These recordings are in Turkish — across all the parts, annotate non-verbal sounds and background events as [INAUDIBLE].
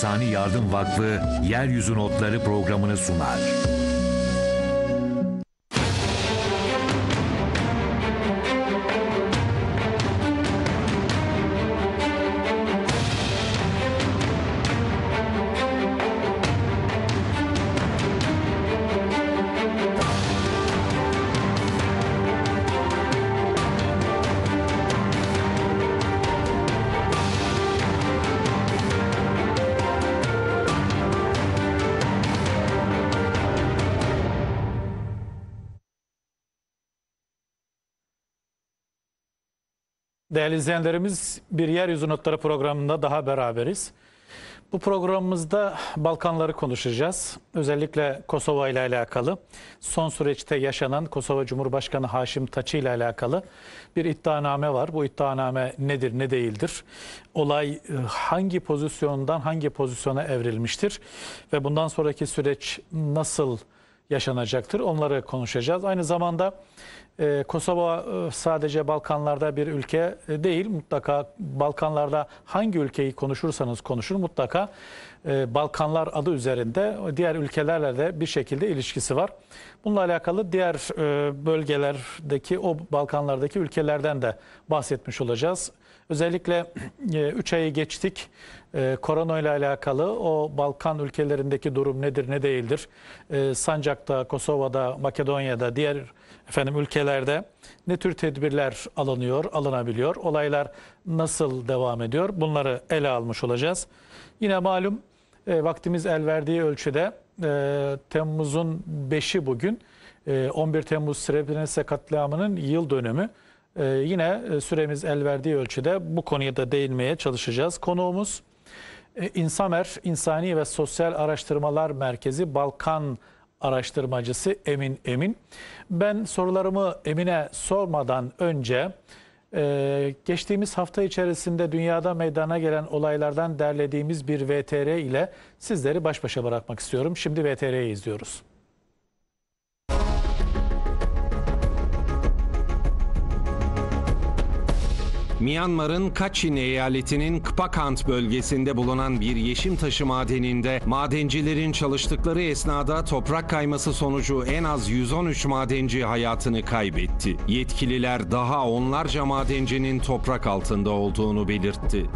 İnsani Yardım Vakfı Yeryüzü Notları programını sunar. Değerli izleyenlerimiz bir Yeryüzü Notları programında daha beraberiz. Bu programımızda Balkanları konuşacağız. Özellikle Kosova ile alakalı. Son süreçte yaşanan Kosova Cumhurbaşkanı Haşim Taçi ile alakalı bir iddianame var. Bu iddianame nedir, ne değildir? Olay e, hangi pozisyondan hangi pozisyona evrilmiştir? Ve bundan sonraki süreç nasıl yaşanacaktır? Onları konuşacağız. Aynı zamanda ee, Kosova e, sadece Balkanlarda bir ülke e, değil. Mutlaka Balkanlarda hangi ülkeyi konuşursanız konuşun mutlaka e, Balkanlar adı üzerinde diğer ülkelerle de bir şekilde ilişkisi var. Bununla alakalı diğer bölgelerdeki o Balkanlardaki ülkelerden de bahsetmiş olacağız. Özellikle 3 e, ayı geçtik. E, korona ile alakalı o Balkan ülkelerindeki durum nedir ne değildir? E, Sancak'ta, Kosova'da, Makedonya'da, diğer efendim ülkelerde ne tür tedbirler alınıyor, alınabiliyor, olaylar nasıl devam ediyor bunları ele almış olacağız. Yine malum e, vaktimiz el verdiği ölçüde e, Temmuz'un 5'i bugün e, 11 Temmuz Srebrenica katliamının yıl dönümü. E, yine e, süremiz el verdiği ölçüde bu konuya da değinmeye çalışacağız. Konuğumuz e, İnsamer İnsani ve Sosyal Araştırmalar Merkezi Balkan araştırmacısı Emin Emin. Ben sorularımı Emin'e sormadan önce e, geçtiğimiz hafta içerisinde dünyada meydana gelen olaylardan derlediğimiz bir VTR ile sizleri baş başa bırakmak istiyorum. Şimdi VTR'yi izliyoruz. Myanmar'ın Kachin eyaletinin Kpakant bölgesinde bulunan bir yeşim taşı madeninde madencilerin çalıştıkları esnada toprak kayması sonucu en az 113 madenci hayatını kaybetti. Yetkililer daha onlarca madencinin toprak altında olduğunu belirtti.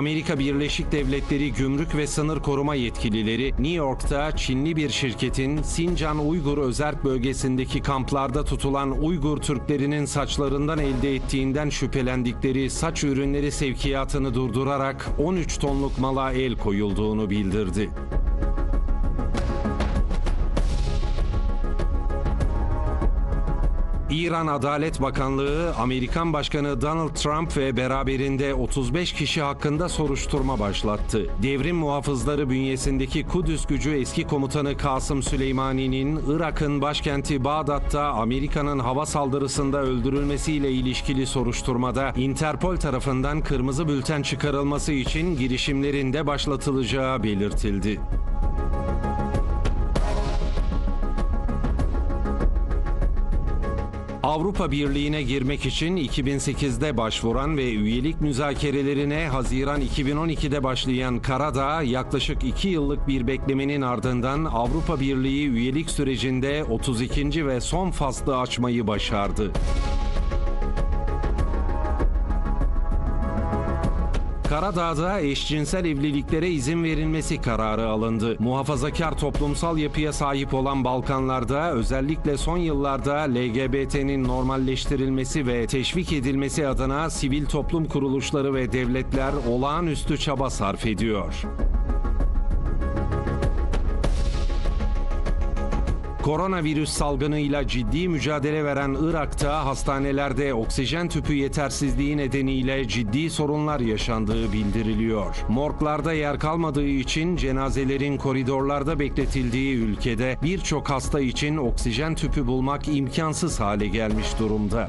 Amerika Birleşik Devletleri Gümrük ve Sınır Koruma yetkilileri New York'ta Çinli bir şirketin Sincan Uygur Özerk bölgesindeki kamplarda tutulan Uygur Türklerinin saçlarından elde ettiğinden şüphelendikleri saç ürünleri sevkiyatını durdurarak 13 tonluk mala el koyulduğunu bildirdi. İran Adalet Bakanlığı, Amerikan Başkanı Donald Trump ve beraberinde 35 kişi hakkında soruşturma başlattı. Devrim muhafızları bünyesindeki Kudüs gücü eski komutanı Kasım Süleymani'nin Irak'ın başkenti Bağdat'ta Amerika'nın hava saldırısında öldürülmesiyle ilişkili soruşturmada Interpol tarafından kırmızı bülten çıkarılması için girişimlerinde başlatılacağı belirtildi. Avrupa Birliği'ne girmek için 2008'de başvuran ve üyelik müzakerelerine Haziran 2012'de başlayan Karadağ, yaklaşık 2 yıllık bir beklemenin ardından Avrupa Birliği üyelik sürecinde 32. ve son faslı açmayı başardı. Karadağ'da eşcinsel evliliklere izin verilmesi kararı alındı. Muhafazakar toplumsal yapıya sahip olan Balkanlarda özellikle son yıllarda LGBT'nin normalleştirilmesi ve teşvik edilmesi adına sivil toplum kuruluşları ve devletler olağanüstü çaba sarf ediyor. Koronavirüs salgınıyla ciddi mücadele veren Irak'ta hastanelerde oksijen tüpü yetersizliği nedeniyle ciddi sorunlar yaşandığı bildiriliyor. Morglarda yer kalmadığı için cenazelerin koridorlarda bekletildiği ülkede birçok hasta için oksijen tüpü bulmak imkansız hale gelmiş durumda.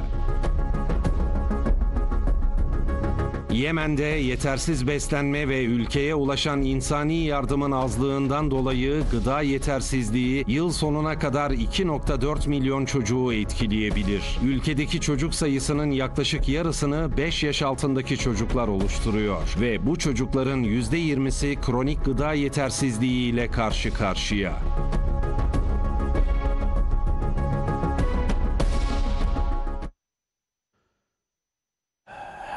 Yemen'de yetersiz beslenme ve ülkeye ulaşan insani yardımın azlığından dolayı gıda yetersizliği yıl sonuna kadar 2.4 milyon çocuğu etkileyebilir. Ülkedeki çocuk sayısının yaklaşık yarısını 5 yaş altındaki çocuklar oluşturuyor ve bu çocukların %20'si kronik gıda yetersizliği ile karşı karşıya.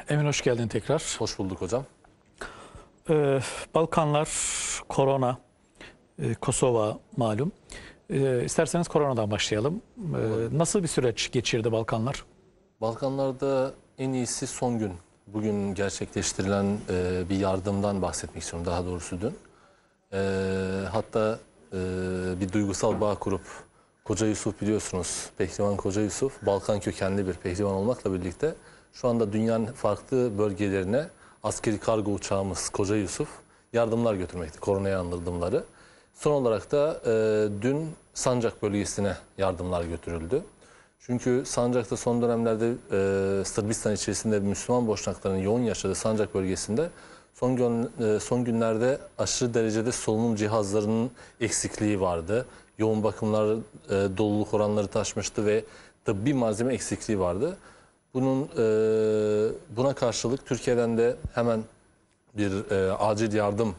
Emin hoş geldin tekrar. Hoş bulduk hocam. Ee, Balkanlar, korona, e, Kosova malum. Ee, isterseniz koronadan başlayalım. Ee, nasıl bir süreç geçirdi Balkanlar? Balkanlarda en iyisi son gün. Bugün gerçekleştirilen e, bir yardımdan bahsetmek istiyorum daha doğrusu dün. E, hatta e, bir duygusal bağ kurup Koca Yusuf biliyorsunuz. Pehlivan Koca Yusuf Balkan kökenli bir pehlivan olmakla birlikte şu anda dünyanın farklı bölgelerine askeri kargo uçağımız Koca Yusuf yardımlar götürmekte. Koronaya anladımları. Son olarak da e, dün Sancak bölgesine yardımlar götürüldü. Çünkü Sancak'ta son dönemlerde e, Sırbistan içerisinde Müslüman boşnakların yoğun yaşadığı Sancak bölgesinde son, gün, e, son günlerde aşırı derecede solunum cihazlarının eksikliği vardı. Yoğun bakımlar e, doluluk oranları taşmıştı ve tıbbi malzeme eksikliği vardı. Bunun e, buna karşılık Türkiye'den de hemen bir e, acil yardım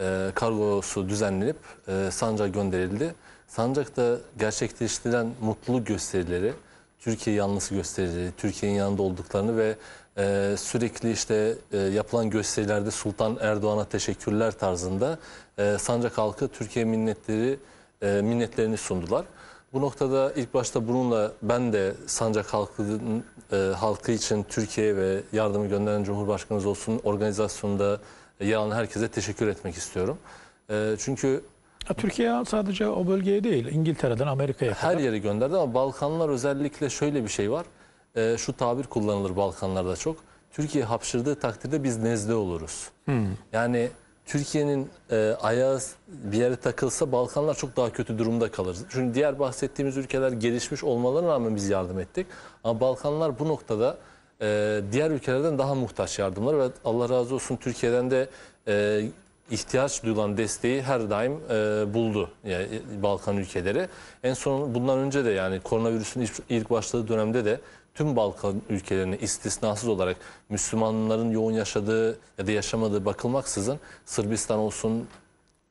e, kargosu düzenlenip e, Sancak'a gönderildi. Sancak'ta gerçekleştirilen mutluluk gösterileri, Türkiye yanlısı gösterileri, Türkiye'nin yanında olduklarını ve e, sürekli işte e, yapılan gösterilerde Sultan Erdoğan'a teşekkürler tarzında e, Sancak halkı Türkiye minnetleri e, minnetlerini sundular. Bu noktada ilk başta bununla ben de Sancak halkı, e, halkı için Türkiye ve yardımı gönderen Cumhurbaşkanımız olsun organizasyonda yer herkese teşekkür etmek istiyorum. E, çünkü ya, Türkiye sadece o bölgeye değil, İngiltere'den Amerika'ya kadar. Her yeri gönderdi ama Balkanlar özellikle şöyle bir şey var. E, şu tabir kullanılır Balkanlarda çok. Türkiye hapşırdığı takdirde biz nezle oluruz. Hmm. Yani Türkiye'nin e, ayağı bir yere takılsa Balkanlar çok daha kötü durumda kalır. Çünkü diğer bahsettiğimiz ülkeler gelişmiş olmalarına rağmen biz yardım ettik. Ama Balkanlar bu noktada e, diğer ülkelerden daha muhtaç yardımlar ve Allah razı olsun Türkiye'den de e, ihtiyaç duyulan desteği her daim e, buldu yani e, Balkan ülkeleri. En son bundan önce de yani koronavirüsün ilk başladığı dönemde de tüm Balkan ülkelerini istisnasız olarak Müslümanların yoğun yaşadığı ya da yaşamadığı bakılmaksızın Sırbistan olsun,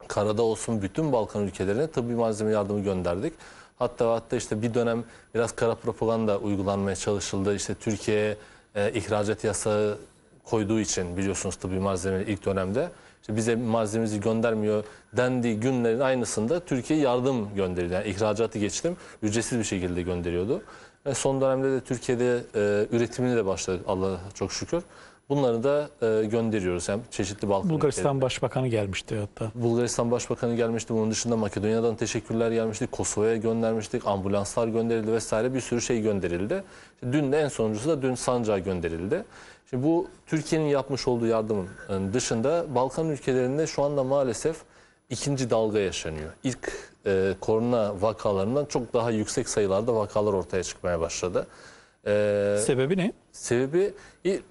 Karada olsun bütün Balkan ülkelerine tıbbi malzeme yardımı gönderdik. Hatta hatta işte bir dönem biraz kara propaganda uygulanmaya çalışıldı. İşte Türkiye'ye e, ihracat yasağı koyduğu için biliyorsunuz tıbbi malzemenin ilk dönemde. İşte bize malzememizi göndermiyor dendiği günlerin aynısında Türkiye yardım gönderildi. Yani ihracatı geçtim ücretsiz bir şekilde gönderiyordu. Ve son dönemde de Türkiye'de e, üretimini de başladı, Allah'a çok şükür. Bunları da e, gönderiyoruz hem çeşitli Balkan Bulgaristan ülkelerine. Başbakanı gelmişti hatta. Bulgaristan Başbakanı gelmişti. Bunun dışında Makedonya'dan teşekkürler gelmişti. Kosova'ya göndermiştik. Ambulanslar gönderildi vesaire bir sürü şey gönderildi. Dün de en sonuncusu da dün Sancağı gönderildi. Şimdi bu Türkiye'nin yapmış olduğu yardımın e, dışında Balkan ülkelerinde şu anda maalesef ikinci dalga yaşanıyor. İlk e, korona vakalarından çok daha yüksek sayılarda vakalar ortaya çıkmaya başladı. E, Sebebi ne? Sebebi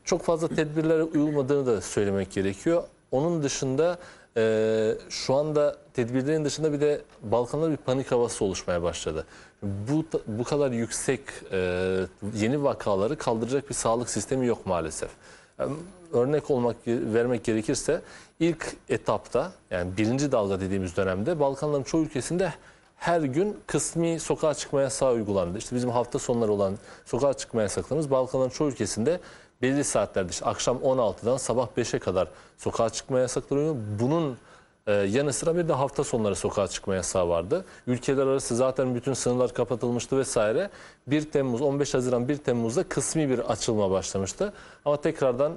çok fazla tedbirlere uyulmadığını da söylemek gerekiyor. Onun dışında e, şu anda tedbirlerin dışında bir de Balkanlar bir panik havası oluşmaya başladı. Bu bu kadar yüksek e, yeni vakaları kaldıracak bir sağlık sistemi yok maalesef. örnek olmak vermek gerekirse ilk etapta yani birinci dalga dediğimiz dönemde Balkanların çoğu ülkesinde her gün kısmi sokağa çıkma yasağı uygulandı. İşte bizim hafta sonları olan sokağa çıkma yasaklarımız Balkanların çoğu ülkesinde belirli saatlerde işte akşam 16'dan sabah 5'e kadar sokağa çıkma yasakları uygulanıyor. Bunun ee, yanı sıra bir de hafta sonları sokağa çıkma yasağı vardı. Ülkeler arası zaten bütün sınırlar kapatılmıştı vesaire. 1 Temmuz, 15 Haziran 1 Temmuz'da kısmi bir açılma başlamıştı. Ama tekrardan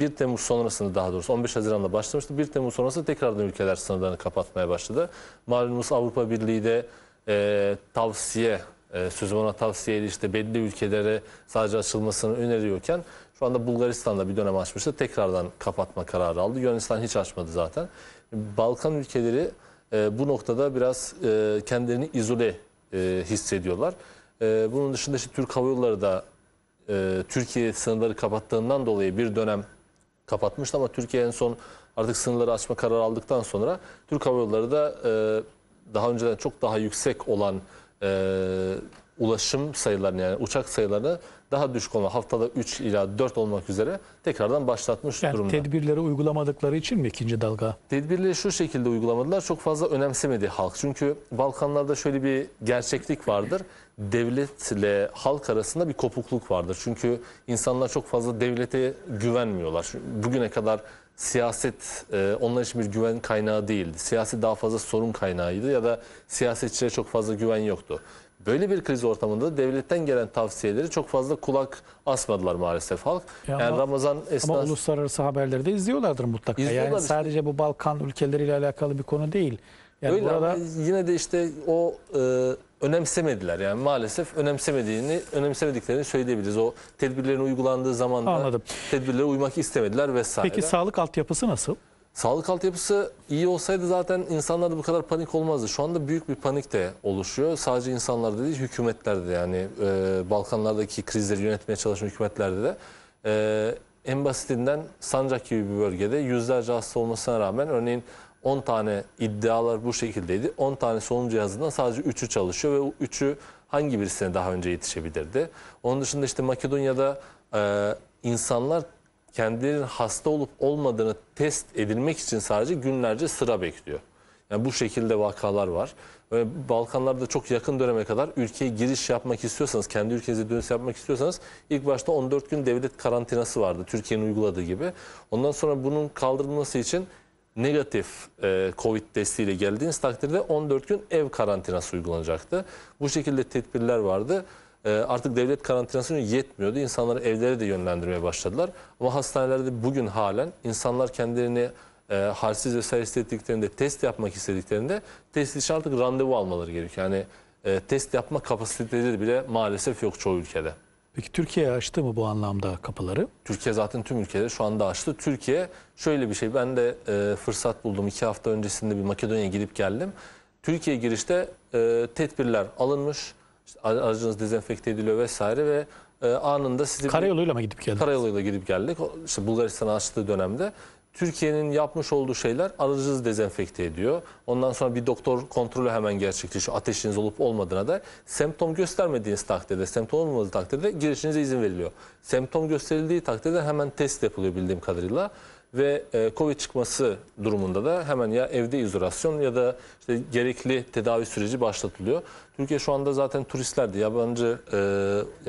1 e, Temmuz sonrasında daha doğrusu 15 Haziran'da başlamıştı. 1 Temmuz sonrası tekrardan ülkeler sınırlarını kapatmaya başladı. Malumunuz Avrupa Birliği de e, tavsiye e, sözüm ona tavsiyeli işte belli ülkelere sadece açılmasını öneriyorken şu anda Bulgaristan'da bir dönem açmıştı. Tekrardan kapatma kararı aldı. Yunanistan hiç açmadı zaten. Balkan ülkeleri e, bu noktada biraz e, kendilerini izole e, hissediyorlar. E, bunun dışında işte Türk Hava Yolları da e, Türkiye sınırları kapattığından dolayı bir dönem kapatmıştı ama Türkiye en son artık sınırları açma kararı aldıktan sonra Türk Hava Yolları da e, daha önceden çok daha yüksek olan e, ulaşım sayılarını yani uçak sayılarını daha düşük olan haftada 3 ila 4 olmak üzere tekrardan başlatmış yani durumda. Tedbirleri uygulamadıkları için mi ikinci dalga? Tedbirleri şu şekilde uygulamadılar. Çok fazla önemsemedi halk. Çünkü Balkanlarda şöyle bir gerçeklik vardır. Devletle halk arasında bir kopukluk vardır. Çünkü insanlar çok fazla devlete güvenmiyorlar. Bugüne kadar siyaset e, onlar için bir güven kaynağı değildi. Siyasi daha fazla sorun kaynağıydı ya da siyasetçilere çok fazla güven yoktu. Böyle bir kriz ortamında devletten gelen tavsiyeleri çok fazla kulak asmadılar maalesef halk. Ya yani ama, Ramazan esnasında... Ama uluslararası haberleri de izliyorlardır mutlaka. İzliyorlar yani işte. sadece bu Balkan ülkeleriyle alakalı bir konu değil. Yani Öyle burada... yine de işte o e, önemsemediler yani maalesef önemsemediğini önemsemediklerini söyleyebiliriz. O tedbirlerin uygulandığı zaman da tedbirlere uymak istemediler vesaire. Peki sağlık altyapısı nasıl? Sağlık altyapısı iyi olsaydı zaten insanlarda bu kadar panik olmazdı. Şu anda büyük bir panik de oluşuyor. Sadece insanlarda değil, hükümetlerde yani e, Balkanlardaki krizleri yönetmeye çalışan hükümetlerde de e, en basitinden Sancak gibi bir bölgede yüzlerce hasta olmasına rağmen örneğin 10 tane iddialar bu şekildeydi. 10 tane solunum cihazından sadece 3'ü çalışıyor ve o 3'ü hangi birisine daha önce yetişebilirdi? Onun dışında işte Makedonya'da e, insanlar kendilerinin hasta olup olmadığını test edilmek için sadece günlerce sıra bekliyor. Yani bu şekilde vakalar var. Ve Balkanlarda çok yakın döneme kadar ülkeye giriş yapmak istiyorsanız, kendi ülkenize dönüş yapmak istiyorsanız ilk başta 14 gün devlet karantinası vardı Türkiye'nin uyguladığı gibi. Ondan sonra bunun kaldırılması için negatif e, Covid testiyle geldiğiniz takdirde 14 gün ev karantinası uygulanacaktı. Bu şekilde tedbirler vardı. Ee, artık devlet karantinasını yetmiyordu. İnsanları evlere de yönlendirmeye başladılar. Ama hastanelerde bugün halen insanlar kendilerini e, halsiz vesaire hissettiklerinde test yapmak istediklerinde test için artık randevu almaları gerekiyor. Yani e, test yapma kapasiteleri bile maalesef yok çoğu ülkede. Peki Türkiye açtı mı bu anlamda kapıları? Türkiye zaten tüm ülkeleri şu anda açtı. Türkiye şöyle bir şey ben de e, fırsat buldum. iki hafta öncesinde bir Makedonya'ya gidip geldim. Türkiye girişte e, tedbirler alınmış işte aracınız dezenfekte ediliyor vesaire ve e, anında sizi... Karayoluyla mı gidip geldik? Karayoluyla gidip geldik. İşte Bulgaristan'a açtığı dönemde. Türkiye'nin yapmış olduğu şeyler aracınızı dezenfekte ediyor. Ondan sonra bir doktor kontrolü hemen gerçekleşiyor. Ateşiniz olup olmadığına da semptom göstermediğiniz takdirde, semptom olmadığı takdirde girişinize izin veriliyor. Semptom gösterildiği takdirde hemen test yapılıyor bildiğim kadarıyla ve e, Covid çıkması durumunda da hemen ya evde izolasyon ya da işte gerekli tedavi süreci başlatılıyor. Türkiye şu anda zaten turistlerde yabancı e,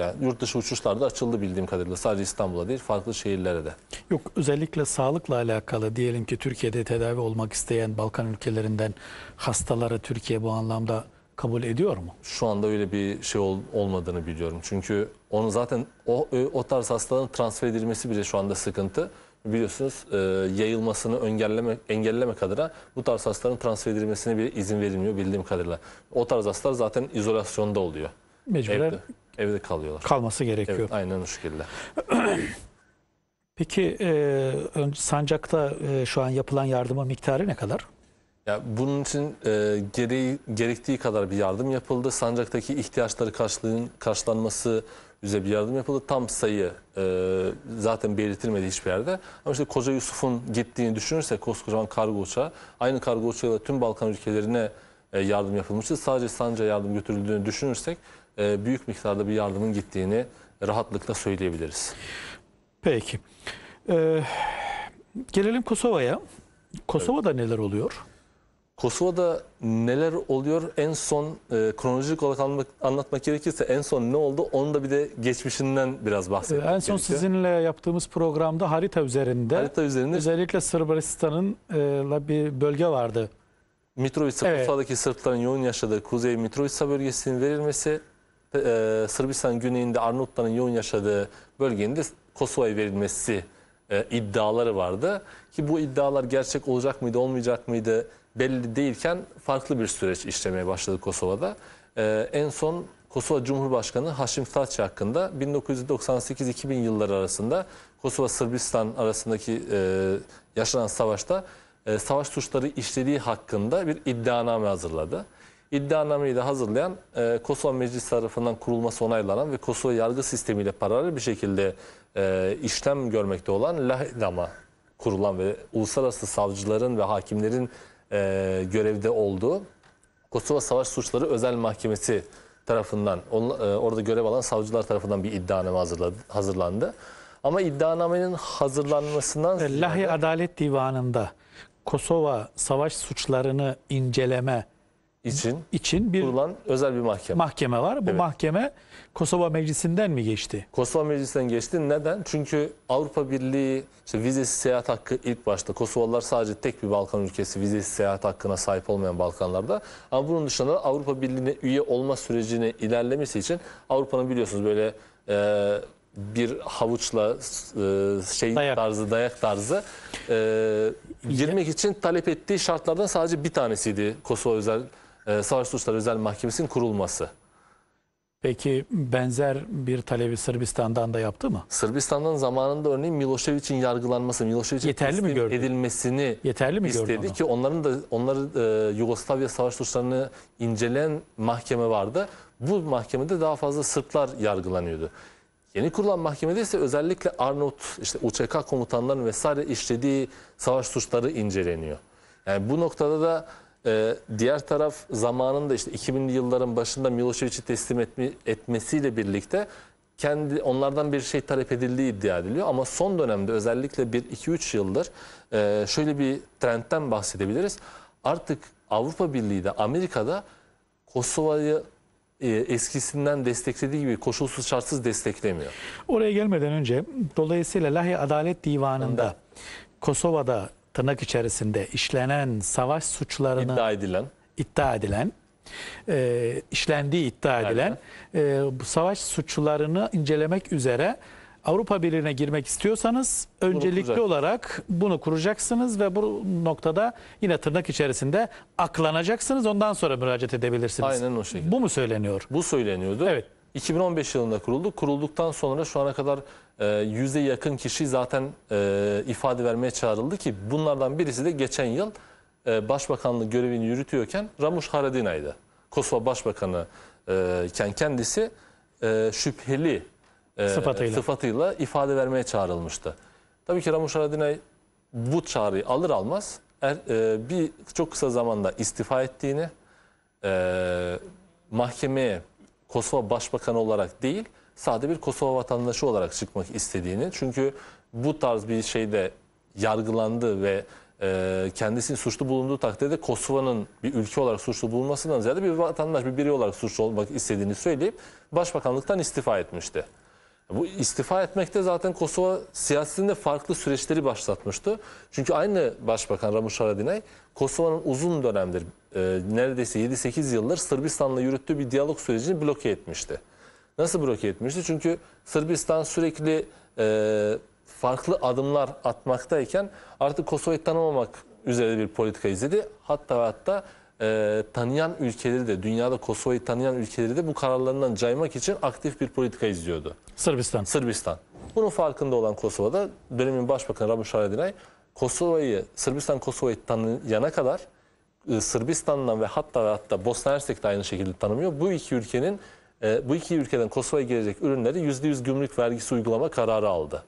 yani yurt dışı uçuşlarda açıldı bildiğim kadarıyla sadece İstanbul'a değil farklı şehirlere de. Yok özellikle sağlıkla alakalı diyelim ki Türkiye'de tedavi olmak isteyen Balkan ülkelerinden hastaları Türkiye bu anlamda kabul ediyor mu? Şu anda öyle bir şey ol, olmadığını biliyorum. Çünkü onu zaten o, e, o tarz hastaların transfer edilmesi bile şu anda sıkıntı biliyorsunuz e, yayılmasını engelleme, engellemek adına bu tarz hastaların transfer edilmesine bir izin verilmiyor bildiğim kadarıyla. O tarz hastalar zaten izolasyonda oluyor. Mecburen evde, evde kalıyorlar. kalması gerekiyor. Evet, aynen o şekilde. [CLEARS THROAT] Peki e, Sancak'ta e, şu an yapılan yardıma miktarı ne kadar? Ya bunun için e, gereği, gerektiği kadar bir yardım yapıldı. Sancak'taki ihtiyaçları karşılığın, karşılanması bize bir yardım yapıldı. Tam sayı e, zaten belirtilmedi hiçbir yerde. Ama işte Koca Yusuf'un gittiğini düşünürsek koskocaman kargo uçağı, aynı kargo uçağıyla tüm Balkan ülkelerine e, yardım yapılmıştı. Sadece Sanca yardım götürüldüğünü düşünürsek e, büyük miktarda bir yardımın gittiğini rahatlıkla söyleyebiliriz. Peki. Ee, gelelim Kosova'ya. Kosova'da evet. neler oluyor? Kosova'da neler oluyor? En son e, kronolojik olarak anlatmak, anlatmak gerekirse en son ne oldu? Onu da bir de geçmişinden biraz bahsedelim. En son gerekiyor. sizinle yaptığımız programda harita üzerinde, harita üzerinde özellikle Sırbistan'la e, bir bölge vardı. Mitrovica, evet. Kosova'daki Sırpların yoğun yaşadığı Kuzey Mitrovica bölgesinin verilmesi, e, Sırbistan güneyinde Arnavutların yoğun yaşadığı bölgenin de Kosova'ya verilmesi e, iddiaları vardı. Ki bu iddialar gerçek olacak mıydı, olmayacak mıydı? belli değilken farklı bir süreç işlemeye başladı Kosova'da. Ee, en son Kosova Cumhurbaşkanı Haşim Taçi hakkında 1998-2000 yılları arasında Kosova-Sırbistan arasındaki e, yaşanan savaşta e, savaş suçları işlediği hakkında bir iddianame hazırladı. İddianameyi de hazırlayan e, Kosova Meclisi tarafından kurulması onaylanan ve Kosova yargı sistemiyle paralel bir şekilde e, işlem görmekte olan Lahdama kurulan ve uluslararası savcıların ve hakimlerin e, görevde oldu. Kosova Savaş Suçları Özel Mahkemesi tarafından, on, e, orada görev alan savcılar tarafından bir iddianame hazırladı, hazırlandı. Ama iddianamenin hazırlanmasından... Lahya Adalet Divanı'nda Kosova savaş suçlarını inceleme için, için bir kurulan özel bir mahkeme. mahkeme var. Bu Evet. mahkeme Kosova Meclisi'nden mi geçti? Kosova Meclisi'nden geçti. Neden? Çünkü Avrupa Birliği işte vizesiz seyahat hakkı ilk başta Kosovalılar sadece tek bir Balkan ülkesi vizesiz seyahat hakkına sahip olmayan Balkanlarda. Ama bunun dışında da Avrupa Birliği'ne üye olma sürecini ilerlemesi için Avrupa'nın biliyorsunuz böyle e, bir havuçla e, şey Dayak. tarzı dayak tarzı e, girmek için talep ettiği şartlardan sadece bir tanesiydi Kosova özel ee, savaş Suçları Özel Mahkemesi'nin kurulması. Peki benzer bir talebi Sırbistan'dan da yaptı mı? Sırbistan'dan zamanında örneğin Milošević'in yargılanması, Milošević'in yeterli mi gördü? edilmesini yeterli mi istedi gördü ki onların da onları e, Yugoslavya savaş suçlarını inceleyen mahkeme vardı. Bu mahkemede daha fazla Sırplar yargılanıyordu. Yeni kurulan mahkemede ise özellikle Arnavut, işte UÇK komutanların vesaire işlediği savaş suçları inceleniyor. Yani bu noktada da ee, diğer taraf zamanında işte 2000'li yılların başında Milošević'i teslim etme, etmesiyle birlikte kendi onlardan bir şey talep edildiği iddia ediliyor. Ama son dönemde özellikle 1-2-3 yıldır e, şöyle bir trendten bahsedebiliriz. Artık Avrupa Birliği'de, de Amerika'da Kosova'yı e, eskisinden desteklediği gibi koşulsuz şartsız desteklemiyor. Oraya gelmeden önce dolayısıyla Lahey Adalet Divanı'nda Kosova'da tırnak içerisinde işlenen savaş suçlarını iddia edilen iddia edilen e, işlendiği iddia edilen şey. e, bu savaş suçlarını incelemek üzere Avrupa Birliği'ne girmek istiyorsanız öncelikli olarak bunu kuracaksınız ve bu noktada yine tırnak içerisinde aklanacaksınız ondan sonra müracaat edebilirsiniz. Aynen o şekilde. Bu mu söyleniyor? Bu söyleniyordu. Evet. 2015 yılında kuruldu. Kurulduktan sonra şu ana kadar e, yüze yakın kişi zaten e, ifade vermeye çağrıldı ki bunlardan birisi de geçen yıl e, başbakanlık görevini yürütüyorken Ramuş Haradinay'dı. Kosova Başbakanı iken kendisi şüpheli sıfatıyla. sıfatıyla ifade vermeye çağrılmıştı. Tabii ki Ramuş Haradinay bu çağrıyı alır almaz er, bir çok kısa zamanda istifa ettiğini mahkemeye Kosova Başbakanı olarak değil, sade bir Kosova vatandaşı olarak çıkmak istediğini. Çünkü bu tarz bir şeyde yargılandı ve e, kendisinin suçlu bulunduğu takdirde Kosova'nın bir ülke olarak suçlu bulunmasından ziyade bir vatandaş, bir birey olarak suçlu olmak istediğini söyleyip başbakanlıktan istifa etmişti. Bu istifa etmekte zaten Kosova siyasetinde farklı süreçleri başlatmıştı. Çünkü aynı Başbakan Ramush Haradinaj Kosova'nın uzun dönemdir e, neredeyse 7-8 yıldır Sırbistan'la yürüttüğü bir diyalog sürecini bloke etmişti. Nasıl bloke etmişti? Çünkü Sırbistan sürekli e, farklı adımlar atmaktayken artık Kosova'yı tanımamak üzere bir politika izledi. Hatta hatta e, tanıyan ülkeleri de dünyada Kosova'yı tanıyan ülkeleri de bu kararlarından caymak için aktif bir politika izliyordu. Sırbistan. Sırbistan. Bunun farkında olan Kosova'da dönemin başbakanı Ramush Haradinaj Kosova'yı Sırbistan Kosova'yı tanıyana kadar e, Sırbistan'dan ve hatta ve hatta Bosna Hersek de aynı şekilde tanımıyor. Bu iki ülkenin e, bu iki ülkeden Kosova'ya gelecek ürünleri %100 gümrük vergisi uygulama kararı aldı.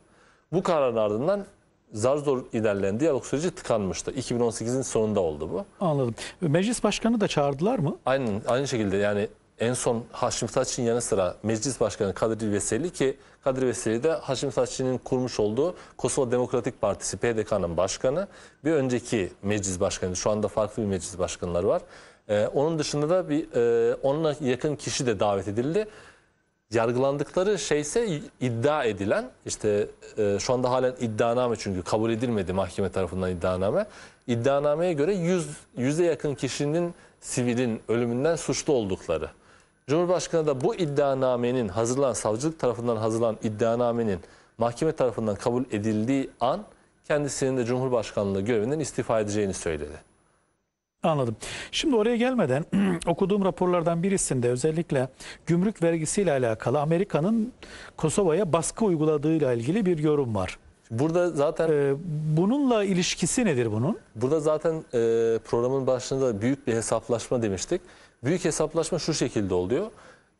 Bu kararın ardından zar zor ilerleyen diyalog süreci tıkanmıştı. 2018'in sonunda oldu bu. Anladım. Meclis başkanı da çağırdılar mı? Aynen aynı şekilde yani en son Haşim Saç'ın yanı sıra Meclis Başkanı Kadri Veseli ki Kadri Veseli de Haşim Saç'ın kurmuş olduğu Kosova Demokratik Partisi PDK'nın başkanı. Bir önceki meclis başkanı şu anda farklı bir meclis başkanları var. Ee, onun dışında da bir e, onunla yakın kişi de davet edildi. Yargılandıkları şeyse iddia edilen işte e, şu anda halen iddianame çünkü kabul edilmedi mahkeme tarafından iddianame. İddianameye göre 100 yüze yakın kişinin sivilin ölümünden suçlu oldukları. Cumhurbaşkanı da bu iddianamenin hazırlanan savcılık tarafından hazırlanan iddianamenin mahkeme tarafından kabul edildiği an kendisinin de Cumhurbaşkanlığı görevinden istifa edeceğini söyledi. Anladım. Şimdi oraya gelmeden [CLEARS THROAT] okuduğum raporlardan birisinde özellikle gümrük vergisiyle alakalı Amerika'nın Kosova'ya baskı uyguladığıyla ilgili bir yorum var. Burada zaten ee, bununla ilişkisi nedir bunun? Burada zaten e, programın başında büyük bir hesaplaşma demiştik. Büyük hesaplaşma şu şekilde oluyor.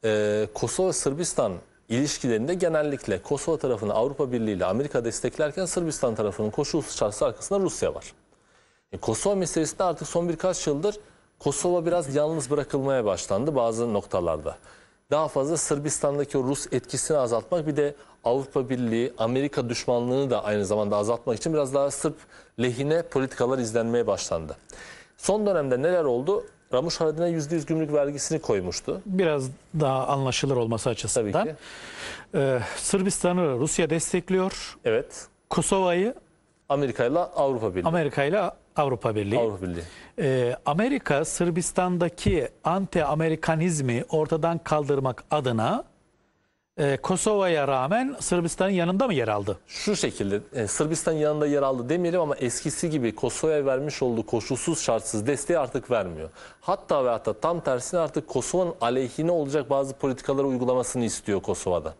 E, Kosova Sırbistan ilişkilerinde genellikle Kosova tarafını Avrupa Birliği ile Amerika desteklerken Sırbistan tarafının koşulsuz şartı arkasında Rusya var. E, Kosova meselesinde artık son birkaç yıldır Kosova biraz yalnız bırakılmaya başlandı bazı noktalarda. Daha fazla Sırbistan'daki o Rus etkisini azaltmak bir de Avrupa Birliği, Amerika düşmanlığını da aynı zamanda azaltmak için biraz daha Sırp lehine politikalar izlenmeye başlandı. Son dönemde neler oldu? Ramuş Haradin'e %100 gümrük vergisini koymuştu. Biraz daha anlaşılır olması açısından. Tabii ki. Ee, Sırbistan'ı Rusya destekliyor. Evet. Kosova'yı Amerika ile Avrupa Birliği. Amerika ile Avrupa Birliği. Avrupa Birliği. Ee, Amerika Sırbistan'daki anti-Amerikanizmi ortadan kaldırmak adına e, Kosova'ya rağmen Sırbistan'ın yanında mı yer aldı? Şu şekilde e, Sırbistan'ın yanında yer aldı demeyelim ama eskisi gibi Kosova'ya vermiş olduğu koşulsuz şartsız desteği artık vermiyor. Hatta ve hatta tam tersine artık Kosova'nın aleyhine olacak bazı politikaları uygulamasını istiyor Kosova'dan.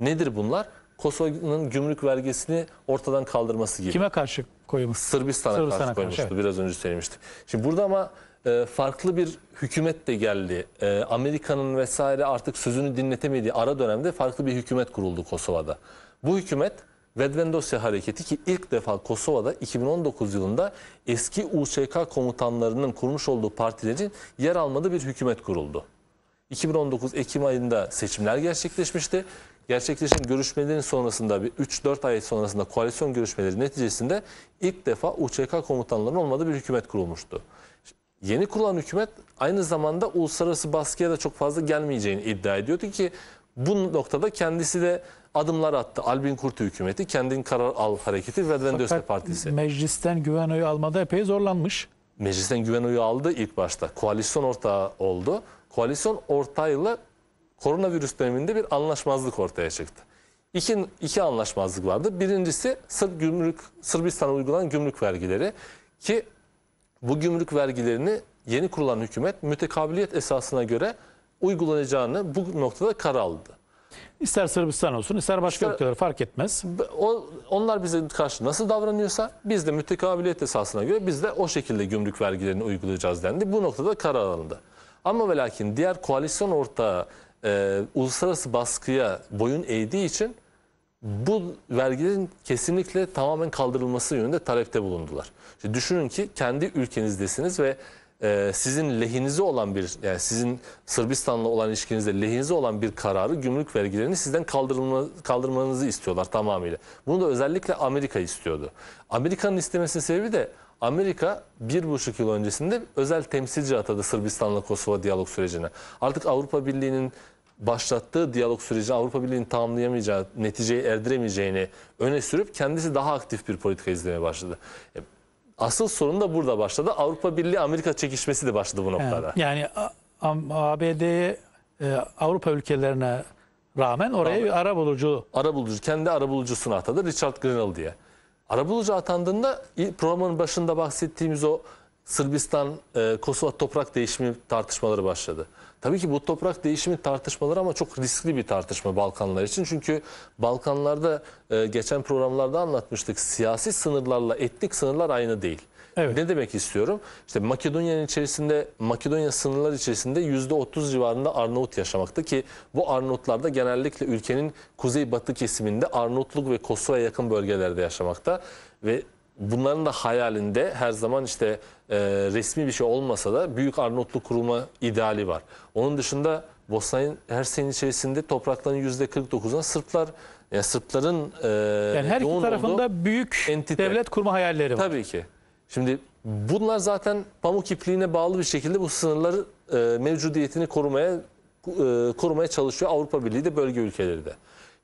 Nedir bunlar? Kosova'nın gümrük vergisini ortadan kaldırması gibi. Kime karşı koymuş? Sırbistan'a, Sırbistan'a karşı, koymuştu. Evet. Biraz önce söylemiştik. Şimdi burada ama e, farklı bir hükümet de geldi. E, Amerika'nın vesaire artık sözünü dinletemediği ara dönemde farklı bir hükümet kuruldu Kosova'da. Bu hükümet Vedvendosya Hareketi ki ilk defa Kosova'da 2019 yılında eski UÇK komutanlarının kurmuş olduğu partilerin yer almadığı bir hükümet kuruldu. 2019 Ekim ayında seçimler gerçekleşmişti gerçekleşen görüşmelerin sonrasında bir 3-4 ay sonrasında koalisyon görüşmeleri neticesinde ilk defa UÇK komutanlarının olmadığı bir hükümet kurulmuştu. Yeni kurulan hükümet aynı zamanda uluslararası baskıya da çok fazla gelmeyeceğini iddia ediyordu ki bu noktada kendisi de adımlar attı. Albin Kurtu hükümeti, kendin karar al hareketi ve Vendöste Partisi. meclisten güven oyu almada epey zorlanmış. Meclisten güven oyu aldı ilk başta. Koalisyon ortağı oldu. Koalisyon ortağıyla koronavirüs döneminde bir anlaşmazlık ortaya çıktı. İki, iki anlaşmazlık vardı. Birincisi Sırp gümrük, Sırbistan'a uygulanan gümrük vergileri ki bu gümrük vergilerini yeni kurulan hükümet mütekabiliyet esasına göre uygulanacağını bu noktada karar aldı. İster Sırbistan olsun, ister başka ülkeler fark etmez. O, onlar bize karşı nasıl davranıyorsa biz de mütekabiliyet esasına göre biz de o şekilde gümrük vergilerini uygulayacağız dendi. Bu noktada karar alındı. Ama ve lakin diğer koalisyon ortağı e, uluslararası baskıya boyun eğdiği için bu vergilerin kesinlikle tamamen kaldırılması yönünde talepte bulundular. İşte düşünün ki kendi ülkenizdesiniz ve e, sizin lehinize olan bir yani sizin Sırbistan'la olan ilişkinizde lehinize olan bir kararı gümrük vergilerini sizden kaldırılma, kaldırmanızı istiyorlar tamamıyla. Bunu da özellikle Amerika istiyordu. Amerika'nın istemesinin sebebi de Amerika bir buçuk yıl öncesinde özel temsilci atadı Sırbistan'la Kosova diyalog sürecine. Artık Avrupa Birliği'nin başlattığı diyalog süreci Avrupa Birliği'nin tamamlayamayacağı, neticeyi erdiremeyeceğini öne sürüp kendisi daha aktif bir politika izlemeye başladı. E, asıl sorun da burada başladı. Avrupa Birliği-Amerika çekişmesi de başladı bu noktada. Yani ABD'ye e, Avrupa ülkelerine rağmen oraya rağmen. bir Arabulucu Arabulucu Kendi ara bulucusunu atadı Richard Grenell diye. Arabulucu bulucu atandığında programın başında bahsettiğimiz o Sırbistan, e, Kosova toprak değişimi tartışmaları başladı. Tabii ki bu toprak değişimi tartışmaları ama çok riskli bir tartışma Balkanlar için. Çünkü Balkanlarda e, geçen programlarda anlatmıştık siyasi sınırlarla etnik sınırlar aynı değil. Evet. Ne demek istiyorum? İşte Makedonya'nın içerisinde, Makedonya sınırlar içerisinde yüzde otuz civarında Arnavut yaşamakta ki bu Arnavutlar da genellikle ülkenin kuzey-batı kesiminde Arnavutluk ve Kosova'ya yakın bölgelerde yaşamakta ve bunların da hayalinde her zaman işte e, resmi bir şey olmasa da Büyük arnavutlu kuruma ideali var. Onun dışında Bosna'nın her Hersek'in içerisinde toprakların %49'una Sırplar yani Sırpların e, yani her iki tarafında büyük entite. devlet kurma hayalleri var. Tabii ki. Şimdi bunlar zaten pamuk ipliğine bağlı bir şekilde bu sınırları e, mevcudiyetini korumaya e, korumaya çalışıyor Avrupa Birliği de bölge ülkeleri de.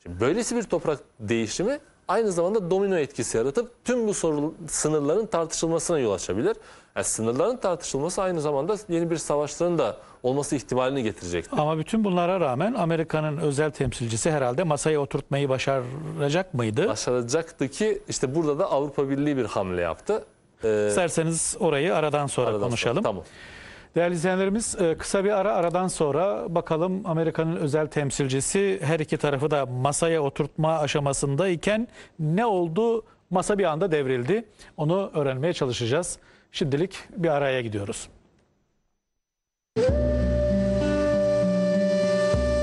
Şimdi böylesi bir toprak değişimi aynı zamanda domino etkisi yaratıp tüm bu sorun, sınırların tartışılmasına yol açabilir. Yani sınırların tartışılması aynı zamanda yeni bir savaşların da olması ihtimalini getirecek. Ama bütün bunlara rağmen Amerika'nın özel temsilcisi herhalde masaya oturtmayı başaracak mıydı? Başaracaktı ki işte burada da Avrupa Birliği bir hamle yaptı. Ee, İsterseniz orayı aradan sonra aradan konuşalım. Sonra, tamam. Değerli izleyenlerimiz e, kısa bir ara aradan sonra bakalım Amerika'nın özel temsilcisi her iki tarafı da masaya oturtma aşamasındayken ne oldu? Masa bir anda devrildi. Onu öğrenmeye çalışacağız. Şimdilik bir araya gidiyoruz.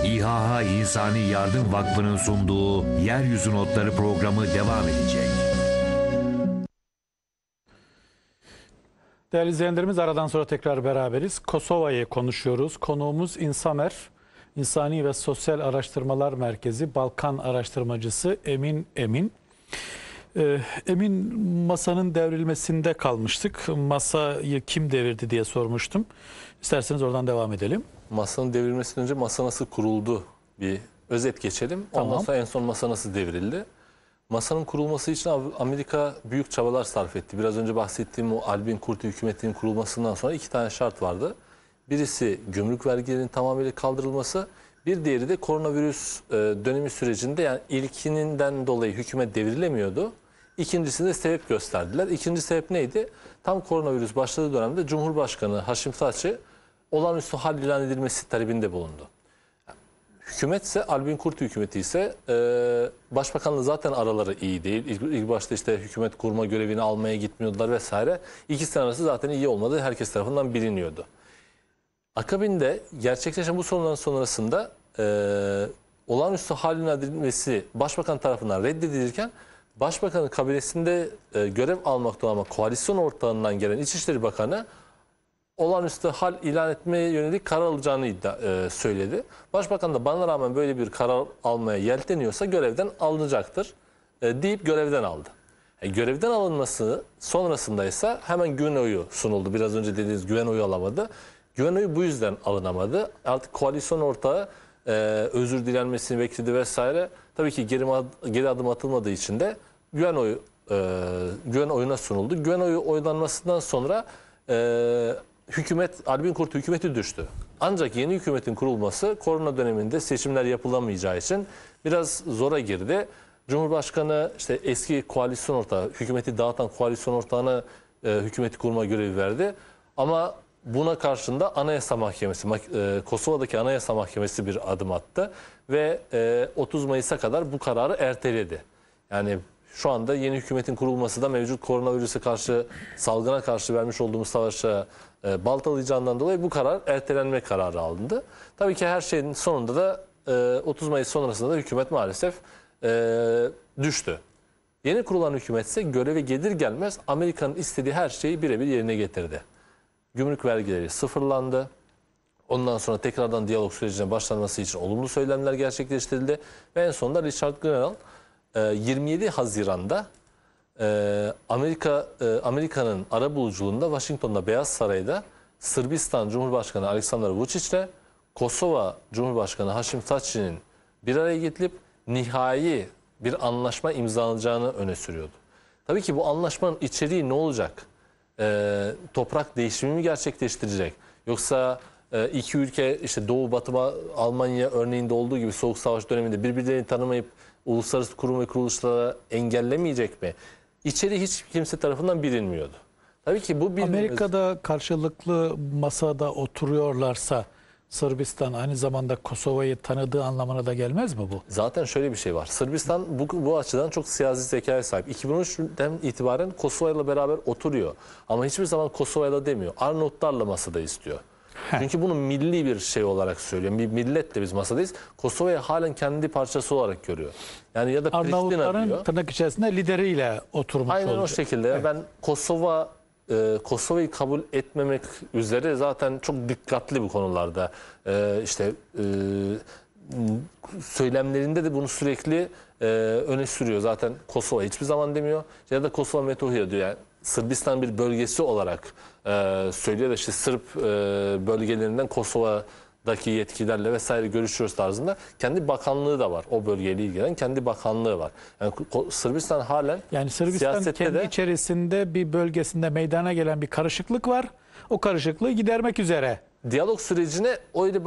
İHA İnsani Yardım Vakfı'nın sunduğu Yeryüzü Notları programı devam edecek. Değerli izleyenlerimiz aradan sonra tekrar beraberiz. Kosova'yı konuşuyoruz. Konuğumuz İnsamer, İnsani ve Sosyal Araştırmalar Merkezi Balkan Araştırmacısı Emin Emin. Ee, Emin masanın devrilmesinde kalmıştık. Masayı kim devirdi diye sormuştum. İsterseniz oradan devam edelim. Masanın devrilmesinden önce masa nasıl kuruldu bir özet geçelim. Ondan Tamam. sonra en son masa nasıl devrildi? Masanın kurulması için Amerika büyük çabalar sarf etti. Biraz önce bahsettiğim o Albin Kurti hükümetinin kurulmasından sonra iki tane şart vardı. Birisi gümrük vergilerinin tamamıyla kaldırılması, bir diğeri de koronavirüs e, dönemi sürecinde yani ilkininden dolayı hükümet devrilemiyordu. İkincisini de sebep gösterdiler. İkinci sebep neydi? Tam koronavirüs başladığı dönemde Cumhurbaşkanı Haşim Saçı olağanüstü hal ilan edilmesi talebinde bulundu. Hükümetse Albin Kurt hükümeti ise e, başbakanla zaten araları iyi değil. İlk, ilk başta işte hükümet kurma görevini almaya gitmiyordular vesaire. İkisinin arası zaten iyi olmadı. Herkes tarafından biliniyordu. Akabinde gerçekleşen bu sorunların sonrasında e, olağanüstü halin edilmesi başbakan tarafından reddedilirken başbakanın kabinesinde e, görev almakta olan koalisyon ortağından gelen İçişleri Bakanı olağanüstü hal ilan etmeye yönelik karar alacağını iddia, e, söyledi. Başbakan da bana rağmen böyle bir karar almaya yelteniyorsa görevden alınacaktır e, deyip görevden aldı. E, görevden alınması sonrasında ise hemen güven oyu sunuldu. Biraz önce dediğiniz güven oyu alamadı. Güven oyu bu yüzden alınamadı. Artık koalisyon ortağı e, özür dilenmesini bekledi vesaire. Tabii ki geri, geri adım atılmadığı için de güven oyu e, güven oyuna sunuldu. Güven oyu oylanmasından sonra e, hükümet, Albin Kurt hükümeti düştü. Ancak yeni hükümetin kurulması korona döneminde seçimler yapılamayacağı için biraz zora girdi. Cumhurbaşkanı işte eski koalisyon ortağı, hükümeti dağıtan koalisyon ortağına e, hükümeti kurma görevi verdi. Ama buna karşında Anayasa Mahkemesi, e, Kosova'daki Anayasa Mahkemesi bir adım attı. Ve e, 30 Mayıs'a kadar bu kararı erteledi. Yani şu anda yeni hükümetin kurulması da mevcut koronavirüse karşı, salgına karşı vermiş olduğumuz savaşa e, baltalayacağından dolayı bu karar ertelenme kararı alındı. Tabii ki her şeyin sonunda da 30 e, Mayıs sonrasında da hükümet maalesef e, düştü. Yeni kurulan hükümet ise göreve gelir gelmez Amerika'nın istediği her şeyi birebir yerine getirdi. Gümrük vergileri sıfırlandı. Ondan sonra tekrardan diyalog sürecine başlanması için olumlu söylemler gerçekleştirildi. Ve en sonunda Richard Grenell 27 e, Haziran'da ee, Amerika e, Amerika'nın ara buluculuğunda Washington'da Beyaz Saray'da Sırbistan Cumhurbaşkanı Aleksandar Vučić ile Kosova Cumhurbaşkanı Haşim Taçi'nin bir araya getirip nihai bir anlaşma imzalanacağını öne sürüyordu. Tabii ki bu anlaşmanın içeriği ne olacak? E, toprak değişimi mi gerçekleştirecek? Yoksa e, iki ülke işte Doğu Batı Almanya örneğinde olduğu gibi Soğuk Savaş döneminde birbirlerini tanımayıp uluslararası kurum ve kuruluşlara engellemeyecek mi? içeri hiç kimse tarafından bilinmiyordu. Tabii ki bu bilinmez. Amerika'da karşılıklı masada oturuyorlarsa Sırbistan aynı zamanda Kosova'yı tanıdığı anlamına da gelmez mi bu? Zaten şöyle bir şey var. Sırbistan bu, bu açıdan çok siyasi zekaya sahip. 2013'ten itibaren Kosova'yla beraber oturuyor. Ama hiçbir zaman Kosova'yla demiyor. Arnavutlarla masada istiyor. Heh. Çünkü bunu milli bir şey olarak söylüyor, Bir millet de biz masadayız. Kosova'yı halen kendi parçası olarak görüyor. Yani ya da Pristina diyor. tırnak içerisinde lideriyle oturmuş Aynen olacak. o şekilde. Evet. Ben Kosova e, Kosova'yı kabul etmemek üzere zaten çok dikkatli bu konularda. E, işte e, söylemlerinde de bunu sürekli e, öne sürüyor. Zaten Kosova hiçbir zaman demiyor. Ya da Kosova Metohya diyor. Yani Sırbistan bir bölgesi olarak e, söylüyor da işte Sırp e, bölgelerinden Kosova'daki yetkililerle vesaire görüşüyoruz tarzında kendi bakanlığı da var. O bölgeyle ilgilenen kendi bakanlığı var. Yani Sırbistan halen Yani Sırbistan siyasette kendi de içerisinde bir bölgesinde meydana gelen bir karışıklık var. O karışıklığı gidermek üzere diyalog sürecine öyle